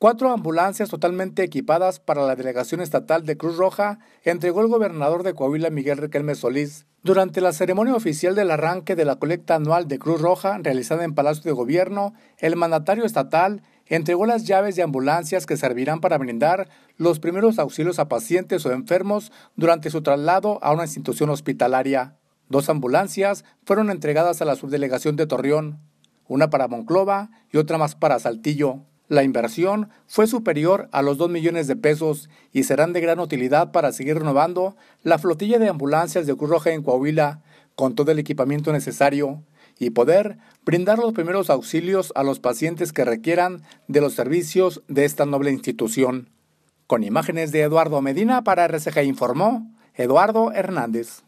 Cuatro ambulancias totalmente equipadas para la delegación estatal de Cruz Roja entregó el gobernador de Coahuila Miguel Riquelme Solís durante la ceremonia oficial del arranque de la colecta anual de Cruz Roja realizada en Palacio de Gobierno, el mandatario estatal entregó las llaves de ambulancias que servirán para brindar los primeros auxilios a pacientes o enfermos durante su traslado a una institución hospitalaria. Dos ambulancias fueron entregadas a la subdelegación de Torreón, una para Monclova y otra más para Saltillo. La inversión fue superior a los 2 millones de pesos y serán de gran utilidad para seguir renovando la flotilla de ambulancias de Cruz Roja en Coahuila con todo el equipamiento necesario y poder brindar los primeros auxilios a los pacientes que requieran de los servicios de esta noble institución. Con imágenes de Eduardo Medina para RCG informó Eduardo Hernández.